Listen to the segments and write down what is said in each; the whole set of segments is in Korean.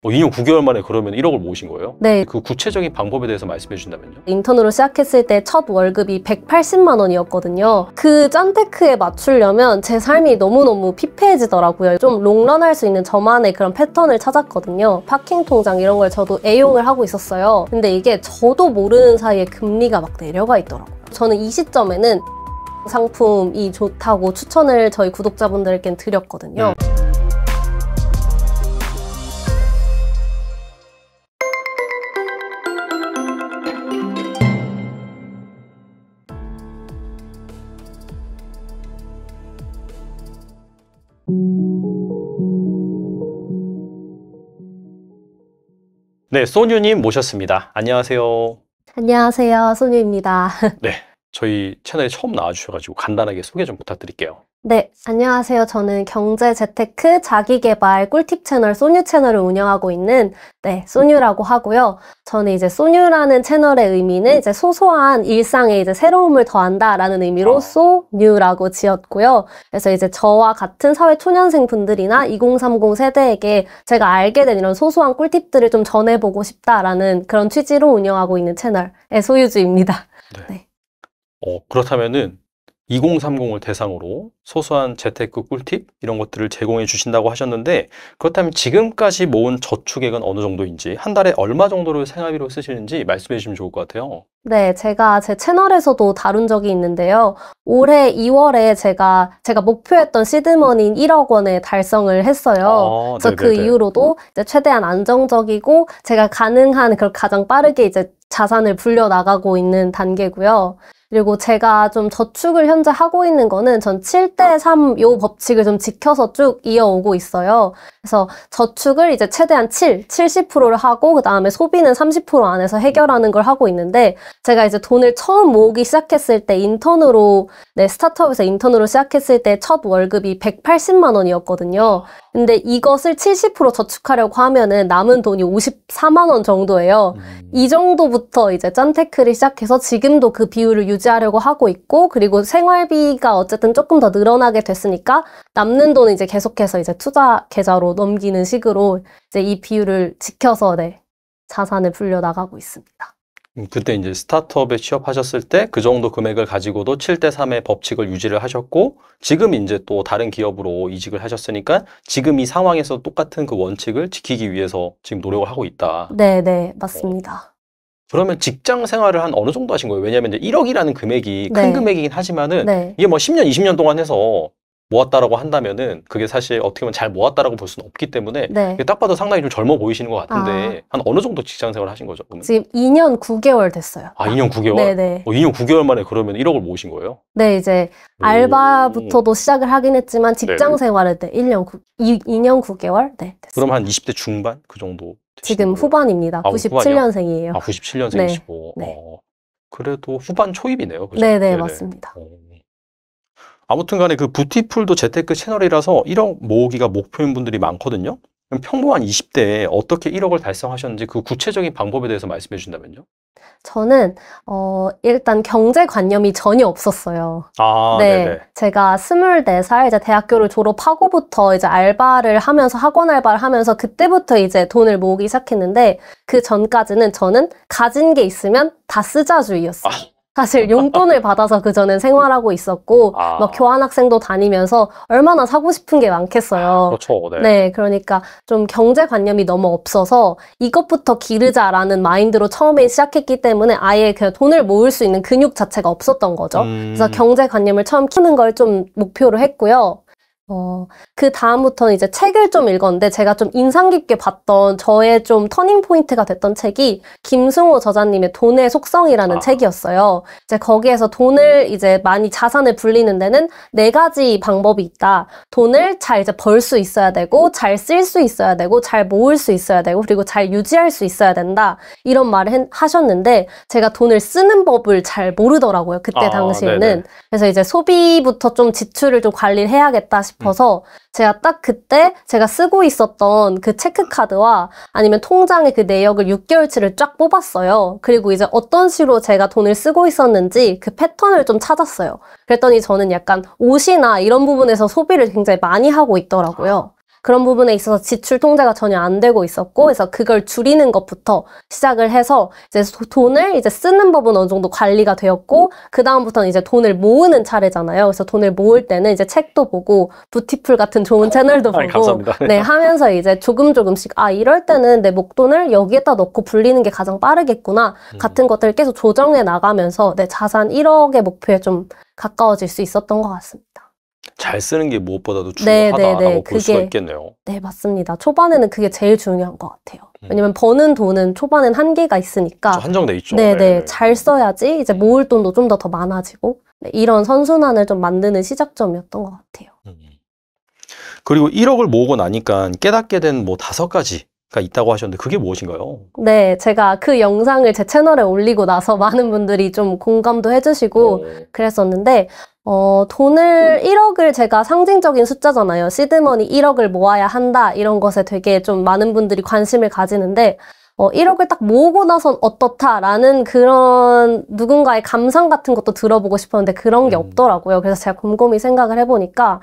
뭐 2년 9개월 만에 그러면 1억을 모으신 거예요? 네. 그 구체적인 방법에 대해서 말씀해 주신다면요? 인턴으로 시작했을 때 첫 월급이 180만 원이었거든요. 그 짠테크에 맞추려면 제 삶이 너무너무 피폐해지더라고요. 좀 롱런할 수 있는 저만의 그런 패턴을 찾았거든요. 파킹 통장 이런 걸 저도 애용을 하고 있었어요. 근데 이게 저도 모르는 사이에 금리가 막 내려가 있더라고요. 저는 이 시점에는 상품이 좋다고 추천을 저희 구독자분들께 드렸거든요. 네. 네, 소뉴님 모셨습니다. 안녕하세요. 안녕하세요. 소뉴입니다. 네, 저희 채널에 처음 나와주셔가지고 간단하게 소개 좀 부탁드릴게요. 네, 안녕하세요. 저는 경제 재테크 자기개발 꿀팁 채널 소뉴 채널을 운영하고 있는 네, 소뉴라고 하고요. 저는 이제 소뉴라는 채널의 의미는 이제 소소한 일상에 이제 새로움을 더한다라는 의미로 아. 소뉴라고 지었고요. 그래서 이제 저와 같은 사회 초년생 분들이나 2030 세대에게 제가 알게 된 이런 소소한 꿀팁들을 좀 전해보고 싶다라는 그런 취지로 운영하고 있는 채널의 소유주입니다. 네. 네. 어, 그렇다면은 2030을 대상으로 소소한 재테크 꿀팁 이런 것들을 제공해 주신다고 하셨는데 그렇다면 지금까지 모은 저축액은 어느 정도인지 한 달에 얼마 정도를 생활비로 쓰시는지 말씀해 주시면 좋을 것 같아요. 네, 제가 제 채널에서도 다룬 적이 있는데요. 올해 2월에 제가 제가 목표했던 시드머니인 1억 원에 달성을 했어요. 아, 그래서 그 이후로도 이제 최대한 안정적이고 제가 가능한 그 가장 빠르게 이제 자산을 불려 나가고 있는 단계고요. 그리고 제가 좀 저축을 현재 하고 있는 거는 전 7대 3요 법칙을 좀 지켜서 쭉 이어오고 있어요. 그래서 저축을 이제 최대한 7, 70%를 하고 그다음에 소비는 30% 안에서 해결하는 걸 하고 있는데 제가 이제 돈을 처음 모으기 시작했을 때 인턴으로 네, 스타트업에서 인턴으로 시작했을 때 첫 월급이 180만 원이었거든요. 근데 이것을 70% 저축하려고 하면은 남은 돈이 54만 원 정도예요. 음. 이 정도부터 이제 짠테크를 시작해서 지금도 그 비율을 유지하려고 하고 있고 그리고 생활비가 어쨌든 조금 더 늘어나게 됐으니까 남는 돈은 이제 계속해서 이제 투자 계좌로 넘기는 식으로 이제 이 비율을 지켜서 네, 자산을 불려 나가고 있습니다. 음, 그때 이제 스타트업에 취업하셨을 때 그 정도 금액을 가지고도 7대 3의 법칙을 유지를 하셨고 지금 이제 또 다른 기업으로 이직을 하셨으니까 지금 이 상황에서 똑같은 그 원칙을 지키기 위해서 지금 노력을 하고 있다. 네, 네, 맞습니다. 그러면 직장 생활을 한 어느 정도 하신 거예요? 왜냐하면 이제 1억이라는 금액이 큰 네. 금액이긴 하지만은 네. 이게 뭐 10년, 20년 동안 해서 모았다라고 한다면은 그게 사실 어떻게 보면 잘 모았다라고 볼 수는 없기 때문에 네. 딱 봐도 상당히 좀 젊어 보이시는 것 같은데 아. 한 어느 정도 직장 생활 하신 거죠? 그러면? 지금 2년 9개월 됐어요. 아, 2년 9개월? 네네. 어, 2년 9개월 만에 그러면 1억을 모으신 거예요? 네, 이제 알바부터도 시작을 하긴 했지만 직장 생활을 때 1년 9, 2, 2년 9개월? 네, 됐습니 그럼 한 20대 중반 그 정도? 지금 후반입니다. 아, 97년생이에요. 아, 97년생이시고. 네. 네. 어, 그래도 후반 초입이네요. 그죠? 네네, 네, 네네, 맞습니다. 어. 아무튼 간에 그 부티풀도 재테크 채널이라서 1억 모으기가 목표인 분들이 많거든요. 그럼 평범한 20대에 어떻게 1억을 달성하셨는지 그 구체적인 방법에 대해서 말씀해 주신다면요? 저는 어 일단 경제관념이 전혀 없었어요. 아, 네. 네네. 제가 스물네 살 이제 대학교를 졸업하고부터 이제 알바를 하면서 학원 알바를 하면서 그때부터 이제 돈을 모으기 시작했는데 그 전까지는 저는 가진 게 있으면 다 쓰자주의였어요. 아. 사실 용돈을 받아서 그전엔 생활하고 있었고 아. 막 교환학생도 다니면서 얼마나 사고 싶은 게 많겠어요. 그렇죠. 네. 네, 그러니까 좀 경제관념이 너무 없어서 이것부터 기르자라는 마인드로 처음에 시작했기 때문에 아예 그냥 돈을 모을 수 있는 근육 자체가 없었던 거죠. 음. 그래서 경제관념을 처음 키는 우걸좀 목표로 했고요. 어, 그 다음부터는 이제 책을 좀 읽었는데 제가 좀 인상 깊게 봤던 저의 좀 터닝 포인트가 됐던 책이 김승호 저자님의 돈의 속성이라는 아. 책이었어요. 이제 거기에서 돈을 음. 이제 많이 자산을 불리는 데는 네 가지 방법이 있다. 돈을 잘 이제 벌 수 있어야 되고 잘 쓸 수 있어야 되고 잘 모을 수 있어야 되고 그리고 잘 유지할 수 있어야 된다. 이런 말을 해, 하셨는데 제가 돈을 쓰는 법을 잘 모르더라고요. 그때 아, 당시에는. 네네. 그래서 이제 소비부터 좀 지출을 좀 관리를 해야겠다 싶 싶어서 제가 딱 그때 제가 쓰고 있었던 그 체크카드와 아니면 통장의 그 내역을 6개월치를 쫙 뽑았어요. 그리고 이제 어떤 식으로 제가 돈을 쓰고 있었는지 그 패턴을 좀 찾았어요. 그랬더니 저는 약간 옷이나 이런 부분에서 소비를 굉장히 많이 하고 있더라고요. 그런 부분에 있어서 지출 통제가 전혀 안 되고 있었고 그래서 그걸 줄이는 것부터 시작을 해서 이제 돈을 이제 쓰는 법은 어느 정도 관리가 되었고 그 다음부터는 이제 돈을 모으는 차례잖아요. 그래서 돈을 모을 때는 이제 책도 보고 부티풀 같은 좋은 채널도 보고 아니, 네 하면서 이제 조금 조금씩 아 이럴 때는 내 목돈을 여기에다 넣고 불리는 게 가장 빠르겠구나 음. 같은 것들을 계속 조정해 나가면서 내 자산 1억의 목표에 좀 가까워질 수 있었던 것 같습니다. 잘 쓰는 게 무엇보다도 네, 네, 중요하다라고 네, 네, 네. 볼 수가 있겠네요. 네, 맞습니다. 초반에는 그게 제일 중요한 것 같아요. 음. 왜냐면 버는 돈은 초반엔 한계가 있으니까 한정돼 있죠. 네, 네, 네. 잘 써야지 이제 음. 모을 돈도 좀 더더 더 많아지고 이런 선순환을 좀 만드는 시작점이었던 것 같아요. 음, 그리고 1억을 모으고 나니까 깨닫게 된 뭐 다섯 가지 가 있다고 하셨는데 그게 무엇인가요? 네, 제가 그 영상을 제 채널에 올리고 나서 많은 분들이 좀 공감도 해주시고 오. 그랬었는데 어, 돈을 1억을 음. 제가 상징적인 숫자잖아요. 시드머니 1억을 모아야 한다. 이런 것에 되게 좀 많은 분들이 관심을 가지는데, 어, 1억을 딱 모으고 나선 어떻다라는 그런 누군가의 감상 같은 것도 들어보고 싶었는데 그런 게 음. 없더라고요. 그래서 제가 곰곰이 생각을 해보니까,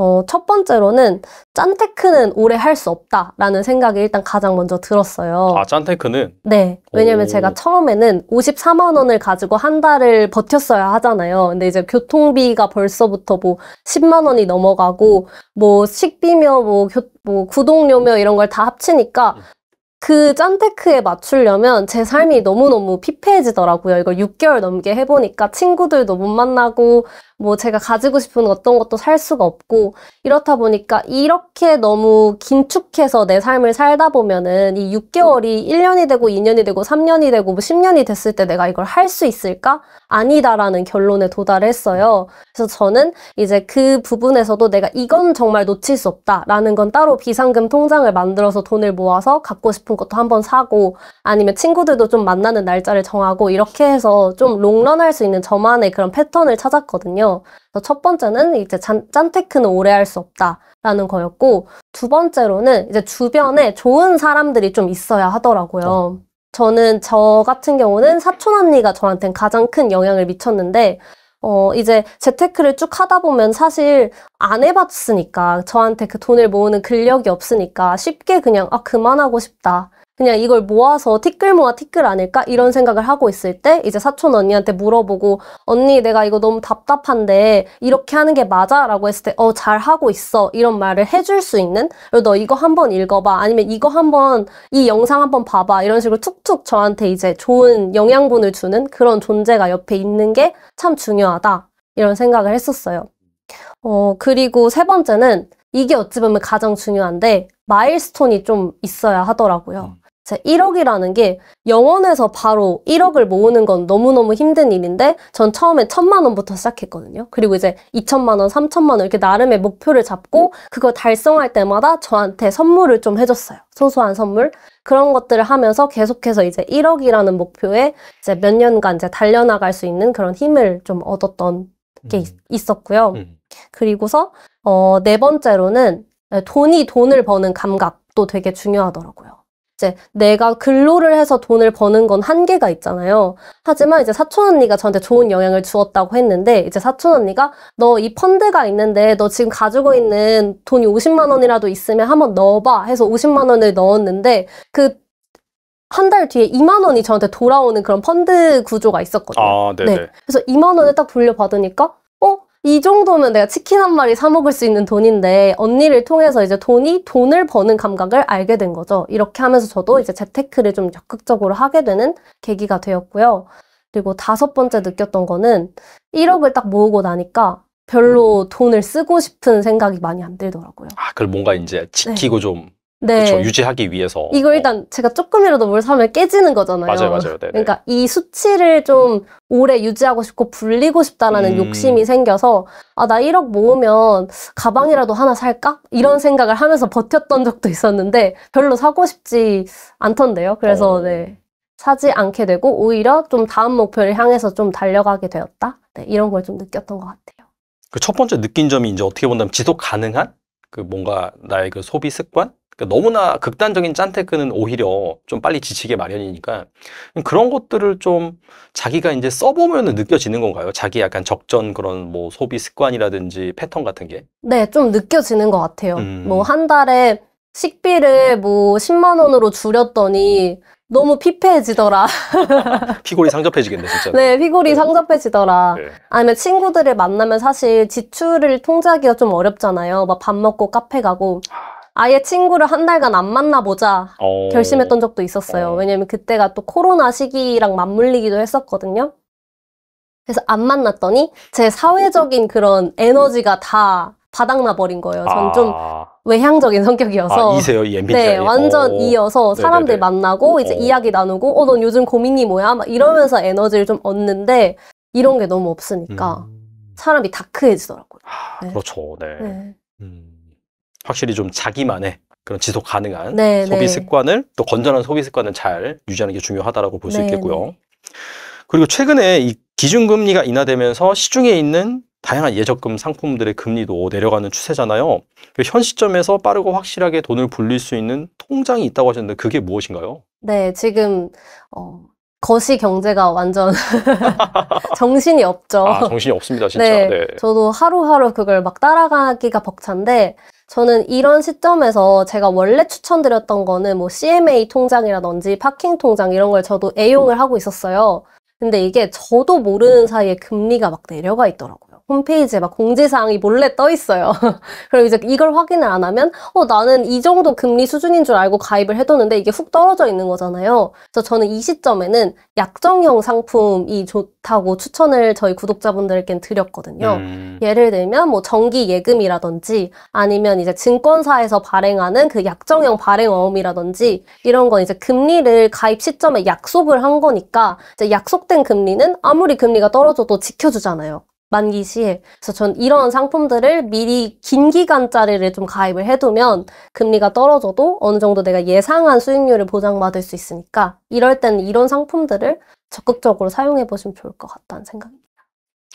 어, 첫 번째로는 짠테크는 오래 할 수 없다라는 생각이 일단 가장 먼저 들었어요. 아, 짠테크는? 네. 왜냐면 오. 제가 처음에는 54만 원을 가지고 한 달을 버텼어야 하잖아요. 근데 이제 교통비가 벌써부터 뭐 10만 원이 넘어가고 뭐 식비며 뭐, 교, 뭐 구독료며 이런 걸 다 합치니까 음. 그 짠테크에 맞추려면 제 삶이 너무너무 피폐해지더라고요. 이걸 6개월 넘게 해보니까 친구들도 못 만나고 뭐 제가 가지고 싶은 어떤 것도 살 수가 없고 이렇다 보니까 이렇게 너무 긴축해서 내 삶을 살다 보면은 이 6개월이 1년이 되고 2년이 되고 3년이 되고 뭐 10년이 됐을 때 내가 이걸 할 수 있을까? 아니다라는 결론에 도달했어요. 그래서 저는 이제 그 부분에서도 내가 이건 정말 놓칠 수 없다라는 건 따로 비상금 통장을 만들어서 돈을 모아서 갖고 싶은 것도 한번 사고 아니면 친구들도 좀 만나는 날짜를 정하고 이렇게 해서 좀 롱런할 수 있는 저만의 그런 패턴을 찾았거든요. 거였거든요. 첫 번째는 이제 잔, 짠테크는 오래 할 수 없다라는 거였고 두 번째로는 이제 주변에 좋은 사람들이 좀 있어야 하더라고요. 어. 저는 저 같은 경우는 사촌 언니가 저한테 가장 큰 영향을 미쳤는데 어, 이제 재테크를 쭉 하다 보면 사실 안 해봤으니까 저한테 그 돈을 모으는 근력이 없으니까 쉽게 그냥 아 그만하고 싶다 그냥 이걸 모아서 티끌 모아 티끌 아닐까? 이런 생각을 하고 있을 때 이제 사촌 언니한테 물어보고 언니 내가 이거 너무 답답한데 이렇게 하는 게 맞아? 라고 했을 때 어 잘하고 있어 이런 말을 해줄 수 있는 그리고 너 이거 한번 읽어봐 아니면 이거 한번 이 영상 한번 봐봐 이런 식으로 툭툭 저한테 이제 좋은 영양분을 주는 그런 존재가 옆에 있는 게 참 중요하다 이런 생각을 했었어요. 어, 그리고 세 번째는 이게 어찌 보면 가장 중요한데 마일스톤이 좀 있어야 하더라고요. 음. 제 1억이라는 게영원에서 바로 1억을 모으는 건 너무너무 힘든 일인데 전 처음에 천만 원부터 시작했거든요. 그리고 이제 2천만 원, 3천만 원 이렇게 나름의 목표를 잡고 그걸 달성할 때마다 저한테 선물을 좀 해줬어요. 소소한 선물. 그런 것들을 하면서 계속해서 이제 1억이라는 목표에 이제 몇 년간 이제 달려나갈 수 있는 그런 힘을 좀 얻었던 게 음. 있었고요. 음. 그리고서 어, 네 번째로는 돈이 돈을 버는 감각도 되게 중요하더라고요. 이제 내가 근로를 해서 돈을 버는 건 한계가 있잖아요. 하지만 이제 사촌 언니가 저한테 좋은 영향을 주었다고 했는데 이제 사촌 언니가 너 이 펀드가 있는데 너 지금 가지고 있는 돈이 50만 원이라도 있으면 한번 넣어봐 해서 50만 원을 넣었는데 그 한 달 뒤에 2만 원이 저한테 돌아오는 그런 펀드 구조가 있었거든요. 아, 네. 그래서 2만 원을 딱 돌려받으니까 이 정도면 내가 치킨 한 마리 사 먹을 수 있는 돈인데 언니를 통해서 이제 돈이 돈을 버는 감각을 알게 된 거죠. 이렇게 하면서 저도 이제 재테크를 좀 적극적으로 하게 되는 계기가 되었고요. 그리고 다섯 번째 느꼈던 거는 1억을 딱 모으고 나니까 별로 돈을 쓰고 싶은 생각이 많이 안 들더라고요. 아, 그걸 뭔가 이제 지키고 네. 좀 네. 그죠 유지하기 위해서. 이거 어. 일단 제가 조금이라도 뭘 사면 깨지는 거잖아요. 맞아요, 맞아요. 네네. 그러니까 이 수치를 좀 오래 유지하고 싶고 불리고 싶다라는 음. 욕심이 생겨서 아, 나 1억 모으면 가방이라도 하나 살까? 이런 음. 생각을 하면서 버텼던 적도 있었는데 별로 사고 싶지 않던데요. 그래서 어. 네. 사지 않게 되고 오히려 좀 다음 목표를 향해서 좀 달려가게 되었다. 네, 이런 걸 좀 느꼈던 것 같아요. 그 첫 번째 느낀 점이 이제 어떻게 본다면 지속 가능한 그 뭔가 나의 그 소비 습관 그러니까 너무나 극단적인 짠테크는 오히려 좀 빨리 지치게 마련이니까 그런 것들을 좀 자기가 이제 써보면 느껴지는 건가요? 자기 약간 적전 그런 뭐 소비 습관이라든지 패턴 같은 게? 네, 좀 느껴지는 것 같아요. 음. 뭐한 달에 식비를 뭐 10만 원으로 줄였더니 너무 피폐해지더라. 피골이 상접해지겠네, 진짜. 네, 피골이 네. 상접해지더라. 네. 아니면 친구들을 만나면 사실 지출을 통제하기가 좀 어렵잖아요. 막 밥 먹고 카페 가고. 아예 친구를 한 달간 안 만나보자 어... 결심했던 적도 있었어요. 어... 왜냐면 그때가 또 코로나 시기랑 맞물리기도 했었거든요. 그래서 안 만났더니 제 사회적인 그런 에너지가 다 바닥나 버린 거예요. 전좀 아... 외향적인 성격이어서 아, 이세요 예민자 네, 완전 오... 이어서 네, 네, 사람들 네네네. 만나고 이제 오... 이야기 나누고 어 넌 요즘 고민이 뭐야? 막 이러면서 에너지를 좀 얻는데 이런 게 너무 없으니까 음... 사람이 다크해지더라고요. 하... 네. 그렇죠. 네. 네. 음... 확실히 좀 자기만의 그런 지속 가능한 네, 네. 소비 네. 습관을 또 건전한 소비 습관을 잘 유지하는 게 중요하다라고 볼수 네, 있겠고요. 네. 그리고 최근에 이 기준금리가 인하되면서 시중에 있는 다양한 예적금 상품들의 금리도 내려가는 추세잖아요. 현 시점에서 빠르고 확실하게 돈을 불릴 수 있는 통장이 있다고 하셨는데 그게 무엇인가요? 네, 지금 어, 거시 경제가 완전 정신이 없죠. 아, 정신이 없습니다, 진짜. 네, 네. 저도 하루하루 그걸 막 따라가기가 벅찬데 저는 이런 시점에서 제가 원래 추천드렸던 거는 뭐 CMA 통장이라든지 파킹 통장 이런 걸 저도 애용을 하고 있었어요. 근데 이게 저도 모르는 음. 사이에 금리가 막 내려가 있더라고요. 홈페이지에 막 공지사항이 몰래 떠 있어요. 그리고 이제 이걸 확인을 안 하면 어 나는 이 정도 금리 수준인 줄 알고 가입을 해뒀는데 이게 훅 떨어져 있는 거잖아요. 그래서 저는 이 시점에는 약정형 상품이 좋다고 추천을 저희 구독자분들께 드렸거든요. 음. 예를 들면 뭐 정기 예금이라든지 아니면 이제 증권사에서 발행하는 그 약정형 발행어음이라든지 이런 건 이제 금리를 가입 시점에 약속을 한 거니까 약속된 금리는 아무리 금리가 떨어져도 지켜주잖아요. 만기 시에. 그래서 전 이런 상품들을 미리 긴 기간짜리를 좀 가입을 해두면 금리가 떨어져도 어느 정도 내가 예상한 수익률을 보장받을 수 있으니까 이럴 때는 이런 상품들을 적극적으로 사용해 보시면 좋을 것 같다는 생각입니다.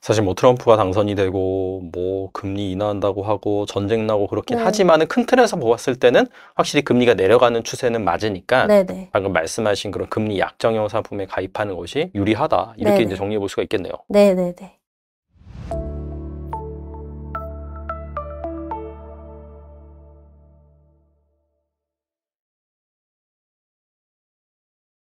사실 뭐 트럼프가 당선이 되고 뭐 금리 인하한다고 하고 전쟁 나고 그렇긴 네. 하지만은 큰 틀에서 보았을 때는 확실히 금리가 내려가는 추세는 맞으니까 네네. 네. 방금 말씀하신 그런 금리 약정형 상품에 가입하는 것이 유리하다 이렇게 네네. 네. 이제 정리해 볼 수가 있겠네요. 네네네. 네,